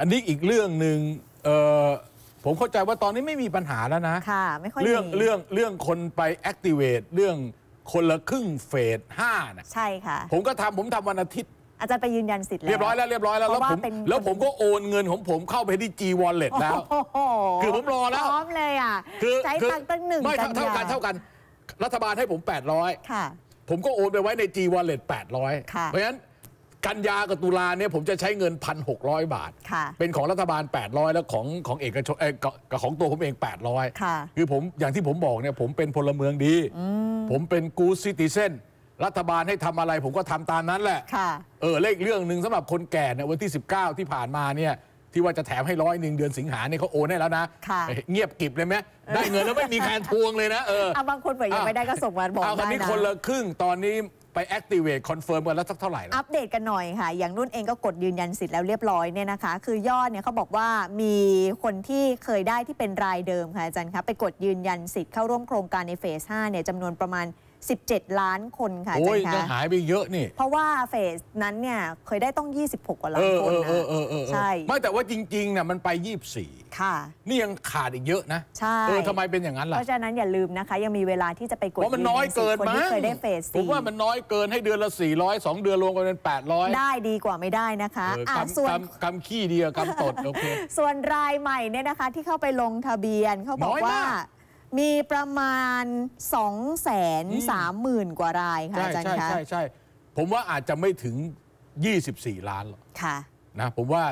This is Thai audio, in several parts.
อันนี้อีกเรื่องหนึ่งผมเข้าใจว่าตอนนี้ไม่มีปัญหาแล้วนะะเรื่องเรื่องเรื่องคนไปแอคทีเวตเรื่องคนละครึ่งเฟสห้านะใช่ค่ะ ผมก็ทำผมทำวันอาทิตย์ อาจารย์ไปยืนยันสิทธิ์แล้วเรียบร้อยแล้ว เรียบร้อยแล้ว แล้วผมแล้วผมก็โอนเงินของผมเข้าไปที่ G w a ล l e t แล้ว คือผมรอแล้ว พร้อมเลยอ่ะคือใช้ตังตั้งหนึ่งไม่เท่ากัน เท่ากันรัฐบาลให้ผม800ค่ะผมก็โอนไปไว้ในจีวอลเล็ตแปดร้อยเพราะฉะนั้นกันยากับตุลาเนี่ยผมจะใช้เงิน 1,600 บาทเป็นของรัฐบาล 800แล้วของของเอกชนกับของตัวผมเอง 800ค่ะคือผมอย่างที่ผมบอกเนี่ยผมเป็นพลเมืองดี ผมเป็นกูซิติเซนรัฐบาลให้ทำอะไร ผมก็ทำตามนั้นแหละค่ะเออเลขเรื่องหนึ่งสำหรับคนแก่เนี่ยวันที่ 19 ที่ผ่านมาเนี่ยที่ว่าจะแถมให้ร้อยหนึ่งเดือนสิงหาเนี่ยเขาโอนให้แล้วนะเงียบกิบเลยไหมได้เงินแล้วไม่มีการทวงเลยนะเออบางคนบอกยังไม่ได้ก็ส่งมาบอกได้นะเอาคนนี้คนละครึ่งตอนนี้ไปแอคทีเวทคอนเฟิร์มกันแล้วสักเท่าไหร่ลอัปเดตกันหน่อยค่ะ อย่างนุ่นเองก็กดยืนยันสิทธิ์แล้วเรียบร้อยเนี่ยนะคะ คือยอดเนี่ยเขาบอกว่ามีคนที่เคยได้ที่เป็นรายเดิมค่ะอาจารย์คะไปกดยืนยันสิทธิ์เข้าร่วมโครงการในเฟส5เนี่ยจำนวนประมาณ17 ล้านคนค่ะอาจยจะหายไปเยอะนี่ เพราะว่าเฟสนั้นเนี่ยเคยได้ต้อง 26 กว่าล้านคนนะ ใช่ไม่แต่ว่าจริงๆน่ะมันไป 24ค่ะ นี่ยังขาดอีกเยอะนะใช่เออทำไมเป็นอย่างนั้นล่ะ เพราะฉะนั้นอย่าลืมนะคะ ยังมีเวลาที่จะไปกดพรามันน้อยเกินคนที่เคยได้เฟสผมว่ามันน้อยเกินให้เดือนละ 400 2 เดือนรวมกันเป็น800 ได้ดีกว่าไม่ได้นะคะอ่าส่วนกำขี้เดียวกำตด โอเคส่วนรายใหม่เนี่ยนะคะ ที่เข้าไปลงทะเบียนเขาบอกว่ามีประมาณ 2 3 0 0 0 0 กว่ารายค่ะอาจารย์คะใช่ใช่ใช่ผมว่าอาจจะไม่ถึง 24 ล้านหรอกค่ะนะผมว่า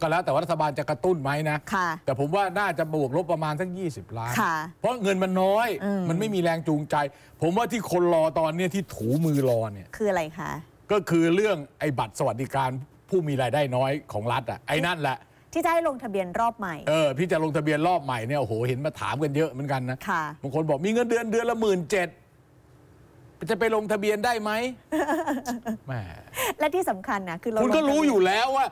ก็แล้วแต่ว่ารัฐบาลจะกระตุ้นไหมนะะแต่ผมว่าน่าจะบวกลบประมาณสัก 20 ล้านเพราะเงินมันน้อยอมมันไม่มีแรงจูงใจ ผมว่าที่คนรอตอนนี้ที่ถูมือรอเนี่ยคืออะไรคะก็คือเรื่องไอ้บัตรสวัสดิการผู้มีรายได้น้อยของรัฐอ่ะไอ้นั่นแหละที่จะให้ลงทะเบียนรอบใหม่ เออ พี่จะลงทะเบียนรอบใหม่เนี่ยโอ้โหเห็นมาถามกันเยอะเหมือนกันนะค่ะบางคนบอกมีเงินเดือนเดือนละหมื่นเจ็ดจะไปลงทะเบียนได้ไหมแม่และที่สำคัญนะคือคุณก็รู้อยู่แล้วว่า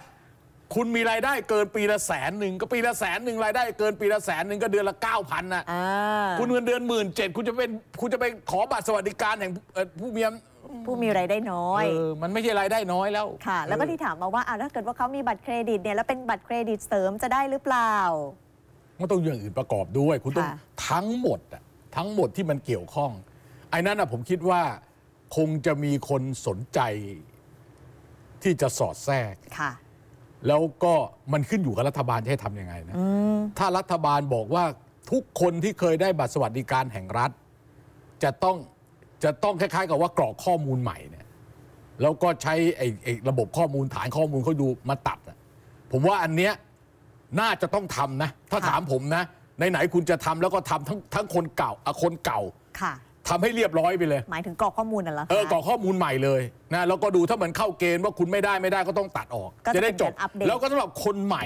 คุณมีรายได้เกินปีละแสนหนึ่งก็ปีละแสนหนึ่งรายได้ เกินปีละแสนหนึ่งก็เดือนละเก้าพันนะคุณเงินเดือนหมื่นเจ็ดคุณจะเป็น คุณจะไปขอบัตรสวัสดิการแห่งผู้มีผู้มีรายได้น้อยออมันไม่ใช่รายได้น้อยแล้ว ค่ะ แล้วก็ที่ถามมาว่าอ้าวถ้าเกิดว่าเขามีบัตรเครดิตเนี่ยแล้วเป็นบัตรเครดิตเสริมจะได้หรือเปล่ามันต้องอย่างอื่นประกอบด้วย คุณต้องทั้งหมดอะทั้งหมดที่มันเกี่ยวข้อง ไอ้นั้นอะผมคิดว่า คงจะมีคนสนใจ ที่จะสอดแทรกค่ะ แล้วก็มันขึ้นอยู่กับรัฐบาลจะให้ทำยังไง นะถ้ารัฐบาลบอกว่าทุกคนที่เคยได้บัตรสวัสดิการแห่งรัฐ จะต้องจะต้องคล้าย ๆ กับว่ากรอกข้อมูลใหม่เนี่ยแล้วก็ใช้ไอ้ระบบข้อมูลฐานข้อมูลเขาดูมาตัดะผมว่าอันเนี้ยน่าจะต้องทำนะ ถ้าถามผมนะไหนๆคุณจะทำแล้วก็ทำทั้งทั้งคนเก่าอะคนเก่าค่ะทำให้เรียบร้อยไปเลย หมายถึงกรอกข้อมูลน่ะเหรอเออกรอกข้อมูลใหม่เลยนะแล้วก็ดูถ้ามันเข้าเกณฑ์ว่าคุณไม่ได้ไม่ได้ก็ต้องตัดออกกจะได้จบ แล้วก็สำหรับคนใหม่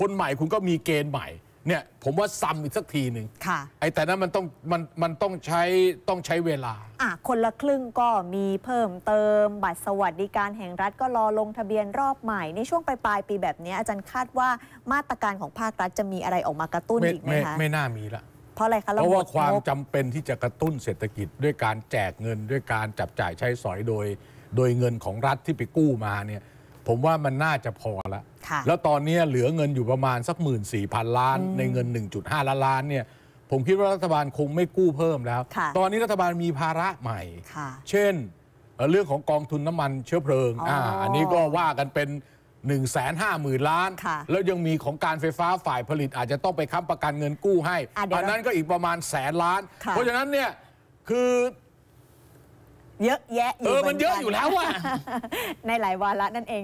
คนใหม่คุณก็มีเกณฑ์ใหม่เนี่ยผมว่าซ้ำอีกสักทีหนึ่งค่ะ ไอ้แต่นั้นมันต้องมันมันต้องใช้ต้องใช้เวลา อ่ะคนละครึ่งก็มีเพิ่มเติม บัตรสวัสดิการแห่งรัฐก็รอลงทะเบียนรอบใหม่ในช่วงปลายปลายปีแบบนี้ อาจารย์คาดว่ามาตรการของภาครัฐจะมีอะไรออกมากระตุ้นอีกไหมไม่คะ ไม่น่ามีละ เพราะอะไรคะเพราะว่าความจำเป็นที่จะกระตุ้นเศรษฐกิจด้วยการแจกเงินด้วยการจับจ่ายใช้สอยโดย โดยเงินของรัฐที่ไปกู้มาเนี่ยผมว่ามันน่าจะพอละแล้วตอนนี้เหลือเงินอยู่ประมาณสักหมื่นสี่พันล้าน ในเงิน 1.5ล้านล้านเนี่ยผมคิดว่ารัฐบาลคงไม่กู้เพิ่มแล้ว ตอนนี้รัฐบาลมีภาระใหม่เช่นเรื่องของกองทุนน้ำมันเชื้อเพลิงออันนี้ก็ว่ากันเป็น 1 5 0 0 0 0 ล้าน แล้วยังมีของการไฟฟ้าฝ่ายผลิตอาจจะต้องไปค้ำประกันเงินกู้ให้ อันนั้นก็อีกประมาณแสนล้าน เพราะฉะนั้นเนี่ยคือ เยอะแยะเออมันเยอะอยู่แล้วอะในหลายวาระนั่นเองค่ะ